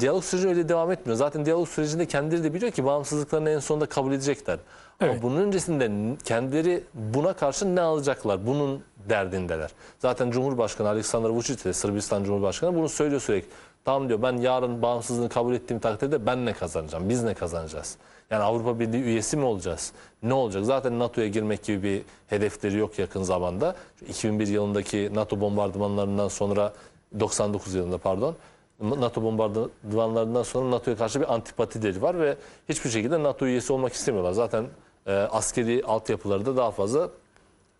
diyalog süreci öyle devam etmiyor. Zaten diyalog sürecinde kendileri de biliyor ki bağımsızlıklarını en sonunda kabul edecekler. Evet. Ama bunun öncesinde kendileri buna karşı ne alacaklar? Bunun derdindeler. Zaten Cumhurbaşkanı Aleksandar Vučić de Sırbistan Cumhurbaşkanı bunu söylüyor sürekli. Tamam diyor ben yarın bağımsızlığını kabul ettiğim takdirde ben ne kazanacağım? Biz ne kazanacağız? Yani Avrupa Birliği üyesi mi olacağız? Ne olacak? Zaten NATO'ya girmek gibi bir hedefleri yok yakın zamanda. 2001 yılındaki NATO bombardımanlarından sonra 99 yılında pardon. NATO bombardımanlarından sonra NATO'ya karşı bir antipatileri var ve hiçbir şekilde NATO üyesi olmak istemiyorlar. Zaten e, askeri altyapıları da daha fazla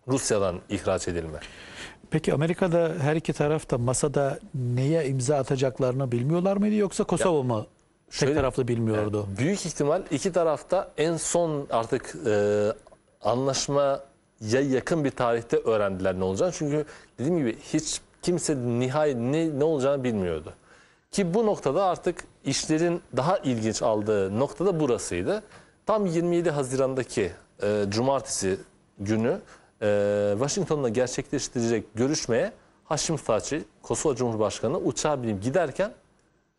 Rusya'dan ihraç edilme. Peki Amerika'da her iki taraf da masada neye imza atacaklarını bilmiyorlar mıydı yoksa Kosova ya, mı tek şöyle, taraflı bilmiyordu? Yani e, büyük ihtimal iki tarafta en son artık e, anlaşmaya yakın bir tarihte öğrendiler ne olacağını. Çünkü dediğim gibi hiç kimse nihayet ne, ne olacağını bilmiyordu. Ki bu noktada artık işlerin daha ilginç aldığı noktada burasıydı. Tam 27 Haziran'daki e, cumartesi günü e, Washington'da gerçekleştirecek görüşmeye Haşim Saçi, Kosova Cumhurbaşkanı uçağa binip giderken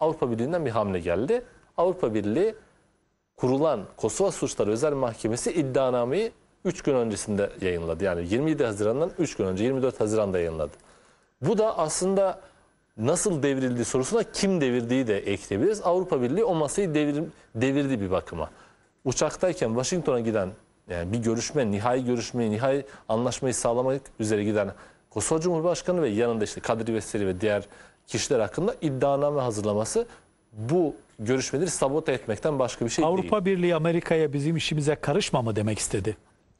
Avrupa Birliği'nden bir hamle geldi. Avrupa Birliği kurulan Kosova Suçları Özel Mahkemesi iddianameyi 3 gün öncesinde yayınladı. Yani 27 Haziran'dan 3 gün önce 24 Haziran'da yayınladı. Bu da aslında nasıl devrildi sorusuna kim devirdiği de ekleyebiliriz. Avrupa Birliği o masayı devir, devirdi bir bakıma. Uçaktayken Washington'a giden yani bir görüşme, nihai görüşmeyi, nihai anlaşmayı sağlamak üzere giden Kosova Cumhurbaşkanı ve yanında işte Kadri Veseli ve diğer kişiler hakkında iddianame hazırlaması bu görüşmeleri sabote etmekten başka bir şey Avrupa değil. Avrupa Birliği Amerika'ya bizim işimize karışma mı demek istedi?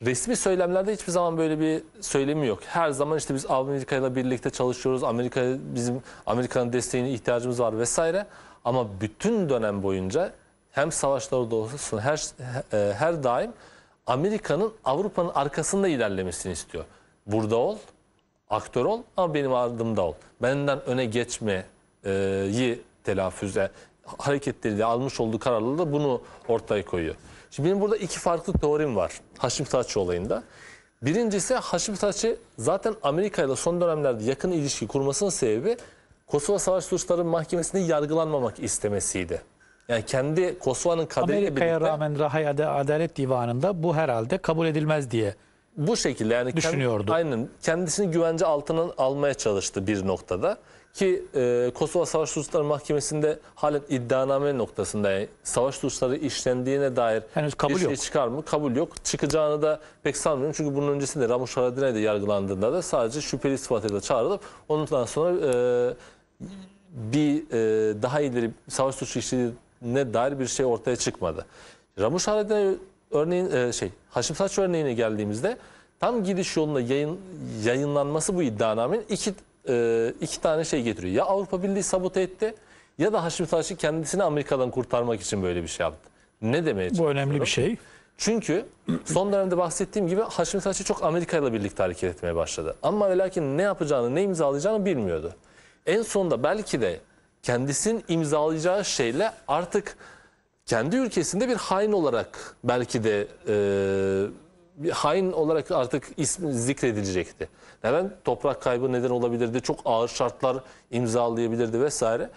resmi söylemlerde hiçbir zaman böyle bir söylemi yok. Her zaman işte biz Amerika ile birlikte çalışıyoruz. Amerika bizim Amerika'nın desteğine ihtiyacımız var vesaire. Ama bütün dönem boyunca hem savaşlarda olsun her e, her daim Amerika'nın Avrupa'nın arkasında ilerlemesini istiyor. Burada ol, aktör ol ama benim ardımda ol. Benden öne geçmeyi e, telaffuze hareketleriyle almış olduğu da bunu ortaya koyuyor. Şimdi benim burada iki farklı teorim var Haşim Taççı olayında. Birincisi Haşim Taççı zaten Amerika ile son dönemlerde yakın ilişki kurmasının sebebi Kosova Savaş Suçları Mahkemesi'nde yargılanmamak istemesiydi. Yani kendi Kosova'nın kaderiyle birlikte... Amerika'ya rağmen Rahaya Adalet Divanı'nda bu herhalde kabul edilmez diye bu şekilde yani düşünüyordu. Kend, aynen kendisini güvence altına almaya çalıştı bir noktada. Ki e, Kosova Savaş Suçları Mahkemesi'nde halen iddianame noktasında yani savaş suçları işlendiğine dair Henüz kabul bir şey yok. çıkar mı? Kabul yok. Çıkacağını da pek sanmıyorum. Çünkü bunun öncesinde Ramuş Haradina'yı da yargılandığında da sadece şüpheli sıfatıyla çağrılıp ondan sonra e, bir e, daha ileri savaş suçu işlediğine dair bir şey ortaya çıkmadı. Ramuş Haradina'yı örneğin e, şey Haşim Saç örneğine geldiğimizde tam gidiş yolunda yayın, yayınlanması bu iddianamenin iki e, iki tane şey getiriyor. Ya Avrupa Birliği sabote etti ya da Haşim Taşçı kendisini Amerika'dan kurtarmak için böyle bir şey yaptı. Ne demeye Bu önemli bir şey. Çünkü son dönemde bahsettiğim gibi Haşim Taşçı çok Amerika ile birlikte hareket etmeye başladı. Ama ve lakin ne yapacağını, ne imzalayacağını bilmiyordu. En sonunda belki de kendisinin imzalayacağı şeyle artık kendi ülkesinde bir hain olarak belki de e, bir hain olarak artık ismi zikredilecekti. Hemen toprak kaybı neden olabilirdi. Çok ağır şartlar imzalayabilirdi vesaire.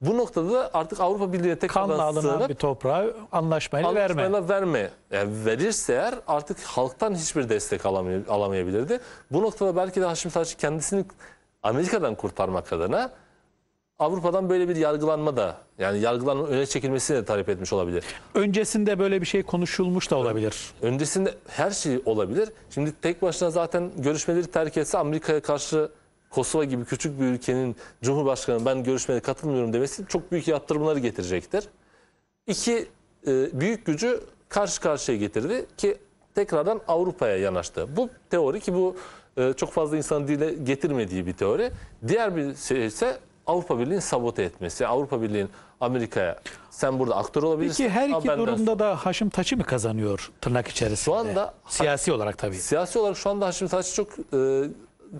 Bu noktada da artık Avrupa Birliği'ne tekrardan Kanla alınan bir toprağı anlaşmayı verme. Anlaşmayla verme. Yani verirse eğer artık halktan hiçbir destek alamay alamayabilirdi. Bu noktada belki de Haşim Saçı kendisini Amerika'dan kurtarmak adına Avrupa'dan böyle bir yargılanma da yani yargılanma öne çekilmesi de talep etmiş olabilir. Öncesinde böyle bir şey konuşulmuş da olabilir. Öncesinde her şey olabilir. Şimdi tek başına zaten görüşmeleri terk etse Amerika'ya karşı Kosova gibi küçük bir ülkenin Cumhurbaşkanı ben görüşmeye katılmıyorum demesi çok büyük yaptırımları getirecektir. İki e, büyük gücü karşı karşıya getirdi ki tekrardan Avrupa'ya yanaştı. Bu teori ki bu e, çok fazla insanın dile getirmediği bir teori. Diğer bir şey ise Avrupa Birliği'nin sabote etmesi. Avrupa Birliği'nin Amerika'ya sen burada aktör olabilirsin. Peki her iki durumda da Haşim Taç'ı mı kazanıyor tırnak içerisinde? Şu anda siyasi olarak tabii. Siyasi olarak şu anda Haşim Taç çok e,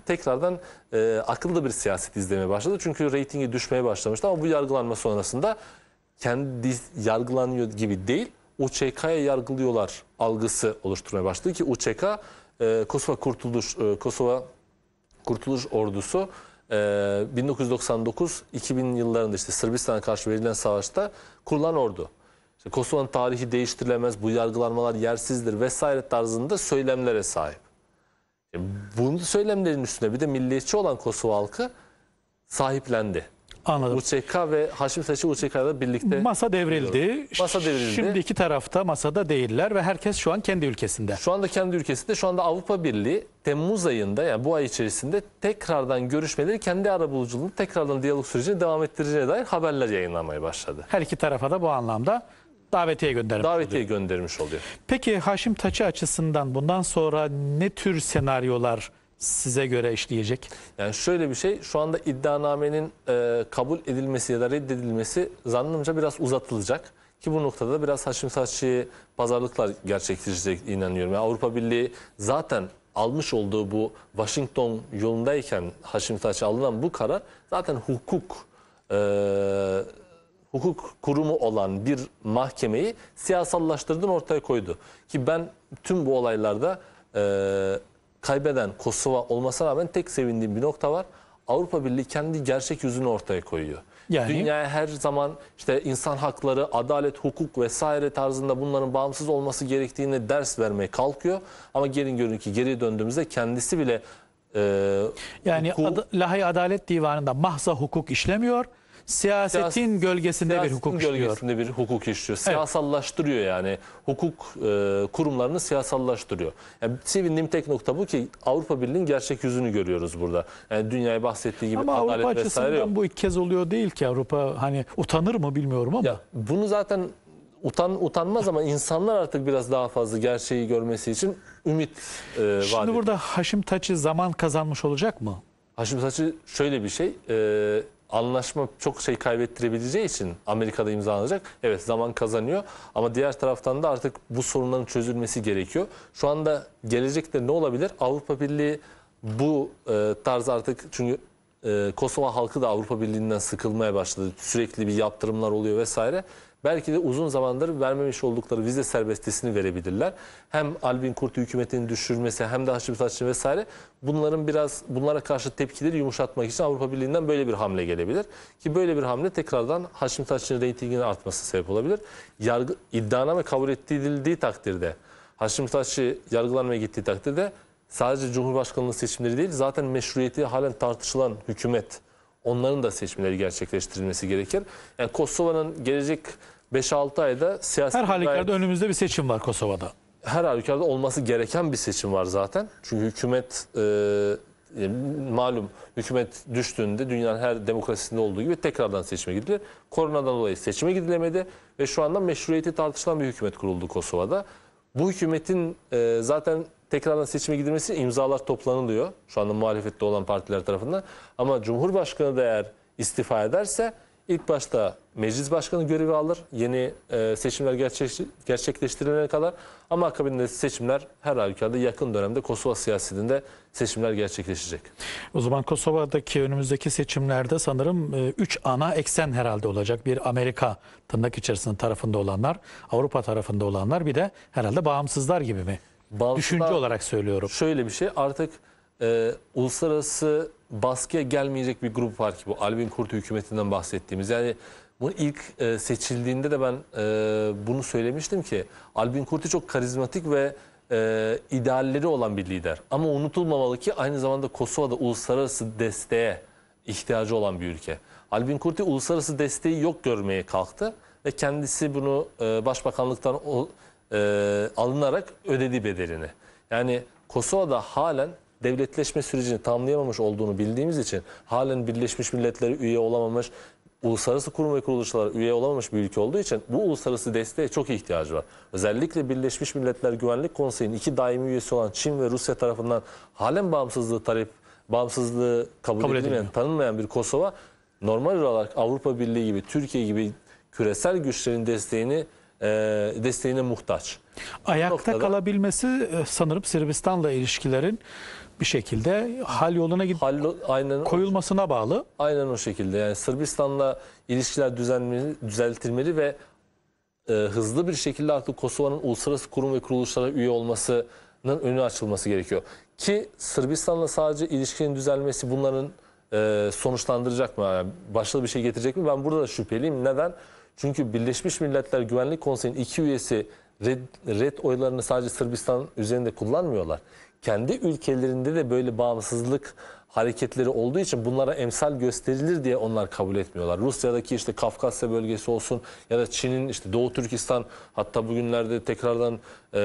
tekrardan e, akıllı bir siyaset izlemeye başladı. Çünkü reytingi düşmeye başlamıştı ama bu yargılanma sonrasında kendi yargılanıyor gibi değil UÇK'ya yargılıyorlar algısı oluşturmaya başladı ki UÇK e, Kosova Kurtuluş e, Kosova Kurtuluş Ordusu e, ee, 1999-2000 yıllarında işte Sırbistan'a karşı verilen savaşta kurulan ordu. İşte Kosova'nın tarihi değiştirilemez, bu yargılanmalar yersizdir vesaire tarzında söylemlere sahip. E, söylemlerin üstüne bir de milliyetçi olan Kosova halkı sahiplendi. Anladım. UÇK ve Haşim Seçi UÇK'da birlikte... Masa devrildi. Masa devrildi. Şimdi iki tarafta masada değiller ve herkes şu an kendi ülkesinde. Şu anda kendi ülkesinde. Şu anda Avrupa Birliği Temmuz ayında yani bu ay içerisinde tekrardan görüşmeleri kendi arabuluculuğunu tekrardan diyalog sürecini devam ettireceğine dair haberler yayınlanmaya başladı. Her iki tarafa da bu anlamda davetiye göndermiş davetiye oluyor. göndermiş oluyor. Peki Haşim Taçı açısından bundan sonra ne tür senaryolar size göre işleyecek? Yani şöyle bir şey, şu anda iddianamenin e, kabul edilmesi ya da reddedilmesi zannımca biraz uzatılacak. Ki bu noktada biraz Haşim Saççı'yı pazarlıklar gerçekleştirecek inanıyorum. Yani Avrupa Birliği zaten almış olduğu bu Washington yolundayken Haşim Saççı alınan bu karar zaten hukuk e, hukuk kurumu olan bir mahkemeyi siyasallaştırdı ortaya koydu. Ki ben tüm bu olaylarda e, kaybeden Kosova olmasına rağmen tek sevindiğim bir nokta var. Avrupa Birliği kendi gerçek yüzünü ortaya koyuyor. Yani? Dünyaya her zaman işte insan hakları, adalet, hukuk vesaire tarzında bunların bağımsız olması gerektiğini ders vermeye kalkıyor. Ama gelin görün ki geri döndüğümüzde kendisi bile e, Yani hukuk... Ad Lahey Adalet Divanı'nda mahza hukuk işlemiyor siyasetin Siyas gölgesinde siyasetin bir hukuk gölgesinde işliyor. bir hukuk işliyor. Siyasallaştırıyor evet. yani. Hukuk e, kurumlarını siyasallaştırıyor. Yani sevindiğim tek nokta bu ki Avrupa Birliği'nin gerçek yüzünü görüyoruz burada. Yani dünyayı bahsettiği gibi ama adalet Avrupa açısından yok. bu ilk kez oluyor değil ki Avrupa hani utanır mı bilmiyorum ama. Ya, bunu zaten utan utanmaz ama insanlar artık biraz daha fazla gerçeği görmesi için ümit e, var. Şimdi burada Haşim Taç'ı zaman kazanmış olacak mı? Haşim Taç'ı şöyle bir şey, e, anlaşma çok şey kaybettirebileceği için Amerika'da imzalanacak. Evet zaman kazanıyor ama diğer taraftan da artık bu sorunların çözülmesi gerekiyor. Şu anda gelecekte ne olabilir? Avrupa Birliği bu e, tarz artık çünkü e, Kosova halkı da Avrupa Birliği'nden sıkılmaya başladı. Sürekli bir yaptırımlar oluyor vesaire. Belki de uzun zamandır vermemiş oldukları vize serbestisini verebilirler. Hem Albin Kurti hükümetinin düşürmesi hem de Haşim Taşçı vesaire bunların biraz bunlara karşı tepkileri yumuşatmak için Avrupa Birliği'nden böyle bir hamle gelebilir. Ki böyle bir hamle tekrardan Haşim Taşçı'nın reytinginin artması sebep olabilir. Yargı, ve kabul edildiği takdirde Haşim Taşçı yargılanmaya gittiği takdirde sadece Cumhurbaşkanlığı seçimleri değil zaten meşruiyeti halen tartışılan hükümet onların da seçimleri gerçekleştirilmesi gerekir. Yani Kosova'nın gelecek 5-6 ayda siyasi... Her halükarda gayet... önümüzde bir seçim var Kosova'da. Her halükarda olması gereken bir seçim var zaten. Çünkü hükümet e, e malum hükümet düştüğünde dünyanın her demokrasisinde olduğu gibi tekrardan seçime gidilir. Koronadan dolayı seçime gidilemedi ve şu anda meşruiyeti tartışılan bir hükümet kuruldu Kosova'da. Bu hükümetin e, zaten tekrardan seçime gidilmesi imzalar toplanılıyor. Şu anda muhalefette olan partiler tarafından. Ama Cumhurbaşkanı da eğer istifa ederse ilk başta meclis başkanı görevi alır. Yeni e, seçimler gerçek, gerçekleştirilene kadar. Ama akabinde seçimler her halükarda yakın dönemde Kosova siyasetinde seçimler gerçekleşecek. O zaman Kosova'daki önümüzdeki seçimlerde sanırım 3 e, ana eksen herhalde olacak. Bir Amerika tırnak içerisinde tarafında olanlar, Avrupa tarafında olanlar bir de herhalde bağımsızlar gibi mi Baltılar, Düşünce olarak söylüyorum. Şöyle bir şey artık e, uluslararası baskıya gelmeyecek bir grup var ki bu Albin Kurt hükümetinden bahsettiğimiz. Yani bunu ilk e, seçildiğinde de ben e, bunu söylemiştim ki Albin Kurti çok karizmatik ve e, idealleri olan bir lider. Ama unutulmamalı ki aynı zamanda Kosova'da uluslararası desteğe ihtiyacı olan bir ülke. Albin Kurti uluslararası desteği yok görmeye kalktı ve kendisi bunu e, başbakanlıktan o, e, alınarak ödedi bedelini. Yani Kosova'da halen devletleşme sürecini tamamlayamamış olduğunu bildiğimiz için halen Birleşmiş Milletler'e üye olamamış, uluslararası kurum ve kuruluşlara üye olamamış bir ülke olduğu için bu uluslararası desteğe çok ihtiyacı var. Özellikle Birleşmiş Milletler Güvenlik Konseyi'nin iki daimi üyesi olan Çin ve Rusya tarafından halen bağımsızlığı talep, bağımsızlığı kabul, kabul edilmeyen, tanınmayan bir Kosova normal olarak Avrupa Birliği gibi, Türkiye gibi küresel güçlerin desteğini e, desteğine muhtaç. Ayakta noktada, kalabilmesi e, sanırım Sırbistan'la ilişkilerin bir şekilde hal yoluna gidip hal, aynen, koyulmasına bağlı. Aynen o şekilde. Yani Sırbistan'la ilişkiler düzenli, düzeltilmeli ve e, hızlı bir şekilde artık Kosova'nın uluslararası kurum ve kuruluşlara üye olmasının önü açılması gerekiyor. Ki Sırbistan'la sadece ilişkinin düzelmesi bunların e, sonuçlandıracak mı? Yani başta bir şey getirecek mi? Ben burada da şüpheliyim. Neden? Çünkü Birleşmiş Milletler Güvenlik Konseyi'nin iki üyesi red, red oylarını sadece Sırbistan üzerinde kullanmıyorlar. Kendi ülkelerinde de böyle bağımsızlık hareketleri olduğu için bunlara emsal gösterilir diye onlar kabul etmiyorlar. Rusya'daki işte Kafkasya bölgesi olsun ya da Çin'in işte Doğu Türkistan hatta bugünlerde tekrardan e,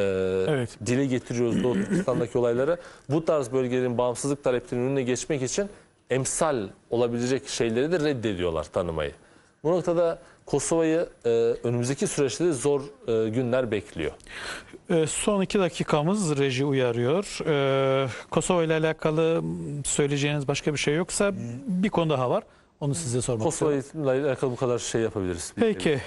evet. dile getiriyoruz Doğu Türkistan'daki olayları. Bu tarz bölgelerin bağımsızlık taleplerinin önüne geçmek için emsal olabilecek şeyleri de reddediyorlar tanımayı. Bu noktada Kosova'yı e, önümüzdeki süreçte zor e, günler bekliyor. E, son iki dakikamız reji uyarıyor. E, Kosova ile alakalı söyleyeceğiniz başka bir şey yoksa bir konu daha var. Onu size sormak Kosova istiyorum. Kosova ile alakalı bu kadar şey yapabiliriz. Peki şey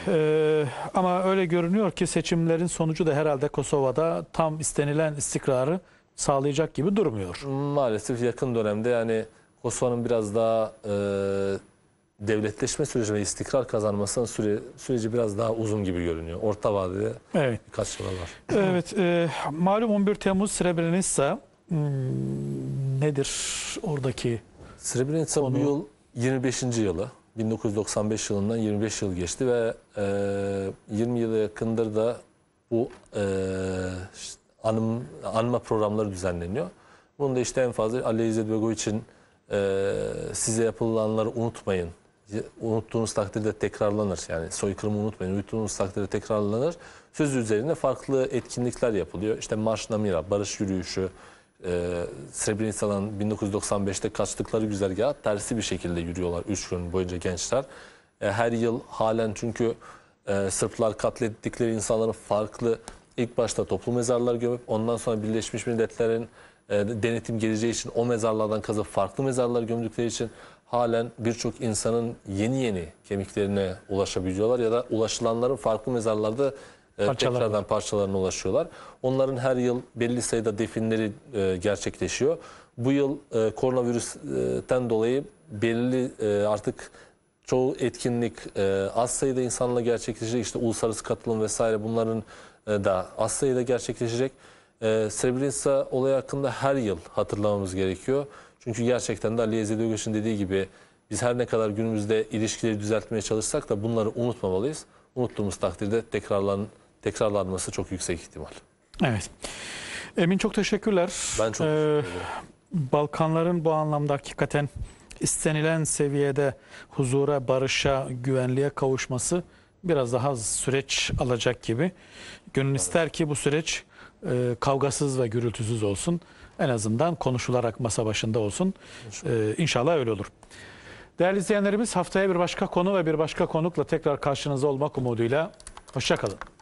e, ama öyle görünüyor ki seçimlerin sonucu da herhalde Kosova'da tam istenilen istikrarı sağlayacak gibi durmuyor. Maalesef yakın dönemde yani Kosova'nın biraz daha... E, devletleşme süreci istikrar kazanmasının süre, süreci biraz daha uzun gibi görünüyor. Orta vadede evet. birkaç yıla var. Evet, e, malum 11 Temmuz Srebrenica hmm, nedir oradaki Srebrenica konu? bu yıl 25. yılı. 1995 yılından 25 yıl geçti ve e, 20 yıla yakındır da bu e, işte, anım, anma programları düzenleniyor. Bunu da işte en fazla Ali İzzet Bego için e, size yapılanları unutmayın unuttuğunuz takdirde tekrarlanır. Yani soykırımı unutmayın. Unuttuğunuz takdirde tekrarlanır. Söz üzerine farklı etkinlikler yapılıyor. İşte Marş Namira, Barış Yürüyüşü, e, Srebrenica'dan 1995'te kaçtıkları güzergaha tersi bir şekilde yürüyorlar 3 gün boyunca gençler. E, her yıl halen çünkü e, Sırplar katlettikleri insanların farklı ilk başta toplu mezarlar gömüp ondan sonra Birleşmiş Milletler'in e, denetim geleceği için o mezarlardan kazıp farklı mezarlar gömdükleri için halen birçok insanın yeni yeni kemiklerine ulaşabiliyorlar ya da ulaşılanların farklı mezarlarda e, Parçalar. tekrardan parçalarına ulaşıyorlar. Onların her yıl belli sayıda definleri e, gerçekleşiyor. Bu yıl e, koronavirüsten dolayı belli artık çoğu etkinlik az sayıda insanla gerçekleşecek. İşte uluslararası katılım vesaire bunların da az sayıda gerçekleşecek. E, Srebrenica olayı hakkında her yıl hatırlamamız gerekiyor. Çünkü gerçekten de Ali Ezeli dediği gibi biz her ne kadar günümüzde ilişkileri düzeltmeye çalışsak da bunları unutmamalıyız. Unuttuğumuz takdirde tekrarlan, tekrarlanması çok yüksek ihtimal. Evet. Emin çok teşekkürler. Ben çok ee, Balkanların bu anlamda hakikaten istenilen seviyede huzura, barışa, güvenliğe kavuşması biraz daha süreç alacak gibi. Gönül ister ki bu süreç e, kavgasız ve gürültüsüz olsun. En azından konuşularak masa başında olsun. Ee, inşallah öyle olur. Değerli izleyenlerimiz haftaya bir başka konu ve bir başka konukla tekrar karşınızda olmak umuduyla. Hoşçakalın.